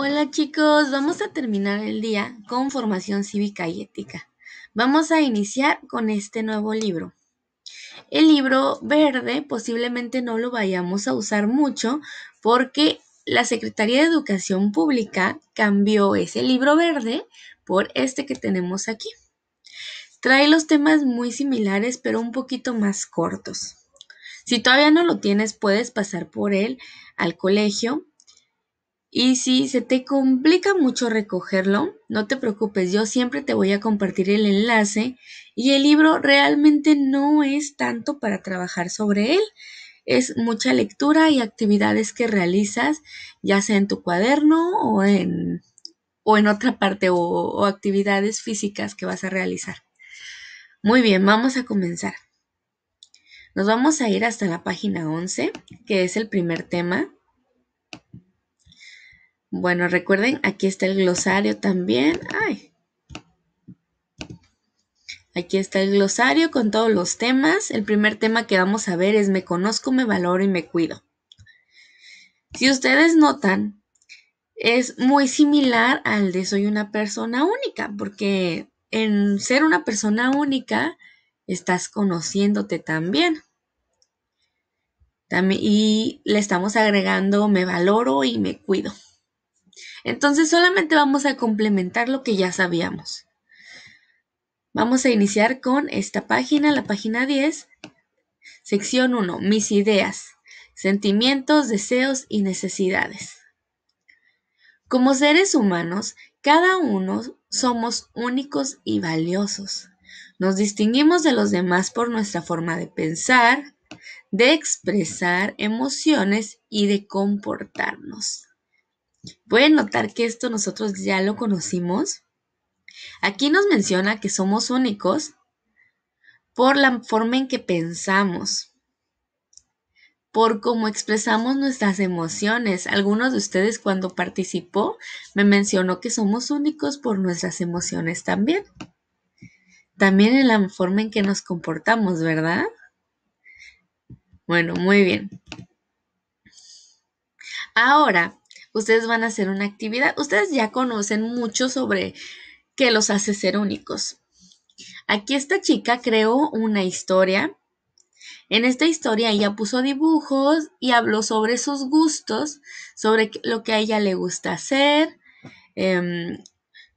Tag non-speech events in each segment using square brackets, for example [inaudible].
Hola chicos, vamos a terminar el día con formación cívica y ética. Vamos a iniciar con este nuevo libro. El libro verde posiblemente no lo vayamos a usar mucho porque la Secretaría de Educación Pública cambió ese libro verde por este que tenemos aquí. Trae los temas muy similares pero un poquito más cortos. Si todavía no lo tienes, puedes pasar por él al colegio y si se te complica mucho recogerlo, no te preocupes, yo siempre te voy a compartir el enlace y el libro realmente no es tanto para trabajar sobre él, es mucha lectura y actividades que realizas, ya sea en tu cuaderno o en, o en otra parte o, o actividades físicas que vas a realizar. Muy bien, vamos a comenzar. Nos vamos a ir hasta la página 11, que es el primer tema. Bueno, recuerden, aquí está el glosario también. Ay. Aquí está el glosario con todos los temas. El primer tema que vamos a ver es me conozco, me valoro y me cuido. Si ustedes notan, es muy similar al de soy una persona única, porque en ser una persona única estás conociéndote también. también y le estamos agregando me valoro y me cuido. Entonces solamente vamos a complementar lo que ya sabíamos. Vamos a iniciar con esta página, la página 10, sección 1, mis ideas, sentimientos, deseos y necesidades. Como seres humanos, cada uno somos únicos y valiosos. Nos distinguimos de los demás por nuestra forma de pensar, de expresar emociones y de comportarnos. Pueden notar que esto nosotros ya lo conocimos. Aquí nos menciona que somos únicos por la forma en que pensamos, por cómo expresamos nuestras emociones. Algunos de ustedes cuando participó me mencionó que somos únicos por nuestras emociones también. También en la forma en que nos comportamos, ¿verdad? Bueno, muy bien. Ahora, ustedes van a hacer una actividad. Ustedes ya conocen mucho sobre qué los hace ser únicos. Aquí esta chica creó una historia. En esta historia ella puso dibujos y habló sobre sus gustos, sobre lo que a ella le gusta hacer, em,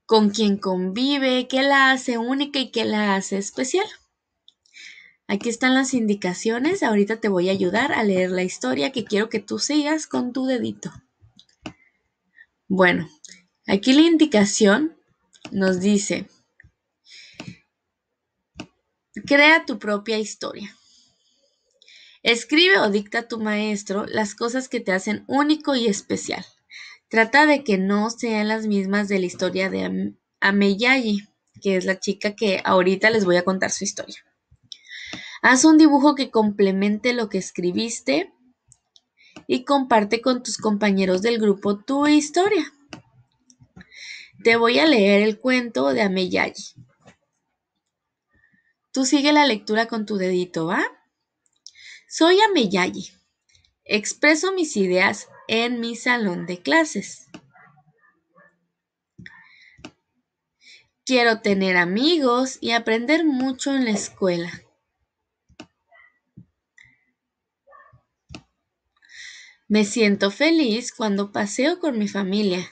con quién convive, qué la hace única y qué la hace especial. Aquí están las indicaciones. Ahorita te voy a ayudar a leer la historia que quiero que tú sigas con tu dedito. Bueno, aquí la indicación nos dice, crea tu propia historia. Escribe o dicta a tu maestro las cosas que te hacen único y especial. Trata de que no sean las mismas de la historia de Am que es la chica que ahorita les voy a contar su historia. Haz un dibujo que complemente lo que escribiste y comparte con tus compañeros del grupo tu historia. Te voy a leer el cuento de Ameyagi. Tú sigue la lectura con tu dedito, ¿va? Soy Ameyagi. Expreso mis ideas en mi salón de clases. Quiero tener amigos y aprender mucho en la escuela. Me siento feliz cuando paseo con mi familia.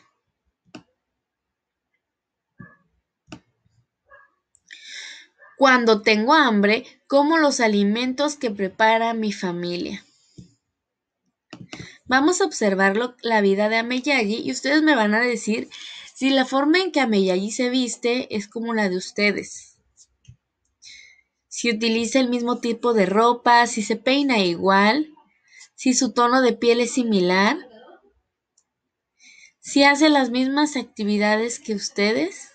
Cuando tengo hambre, como los alimentos que prepara mi familia. Vamos a observar la vida de Ameyagi y ustedes me van a decir si la forma en que Ameyagi se viste es como la de ustedes. Si utiliza el mismo tipo de ropa, si se peina igual, si su tono de piel es similar, si hace las mismas actividades que ustedes.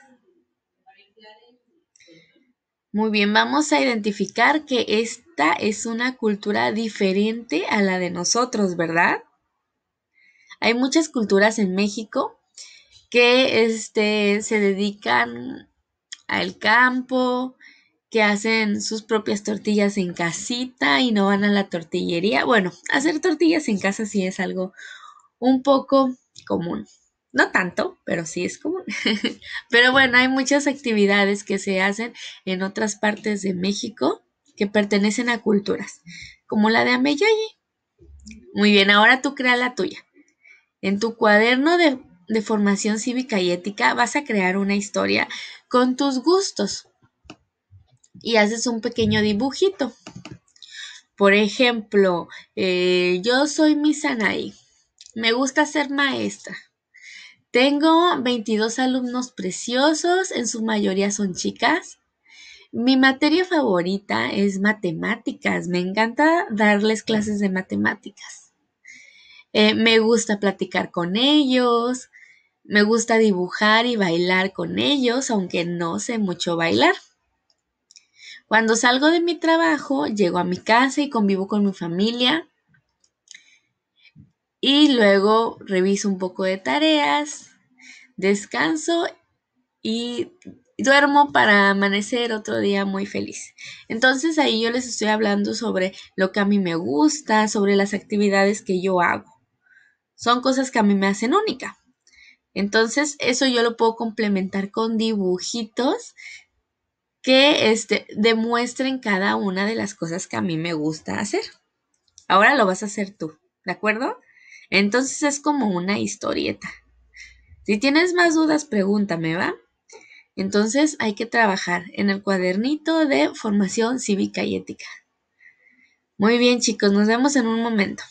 Muy bien, vamos a identificar que esta es una cultura diferente a la de nosotros, ¿verdad? Hay muchas culturas en México que este, se dedican al campo, que hacen sus propias tortillas en casita y no van a la tortillería. Bueno, hacer tortillas en casa sí es algo un poco común. No tanto, pero sí es común. [laughs] pero bueno, hay muchas actividades que se hacen en otras partes de México que pertenecen a culturas, como la de Ameyayi. Muy bien, ahora tú crea la tuya. En tu cuaderno de, de formación cívica y ética vas a crear una historia con tus gustos, y haces un pequeño dibujito. Por ejemplo, eh, yo soy Misanaí. Me gusta ser maestra. Tengo 22 alumnos preciosos, en su mayoría son chicas. Mi materia favorita es matemáticas. Me encanta darles clases de matemáticas. Eh, me gusta platicar con ellos. Me gusta dibujar y bailar con ellos, aunque no sé mucho bailar. Cuando salgo de mi trabajo, llego a mi casa y convivo con mi familia. Y luego reviso un poco de tareas, descanso y duermo para amanecer otro día muy feliz. Entonces ahí yo les estoy hablando sobre lo que a mí me gusta, sobre las actividades que yo hago. Son cosas que a mí me hacen única. Entonces eso yo lo puedo complementar con dibujitos que este, demuestren cada una de las cosas que a mí me gusta hacer. Ahora lo vas a hacer tú, ¿de acuerdo? Entonces es como una historieta. Si tienes más dudas, pregúntame, ¿va? Entonces hay que trabajar en el cuadernito de formación cívica y ética. Muy bien chicos, nos vemos en un momento.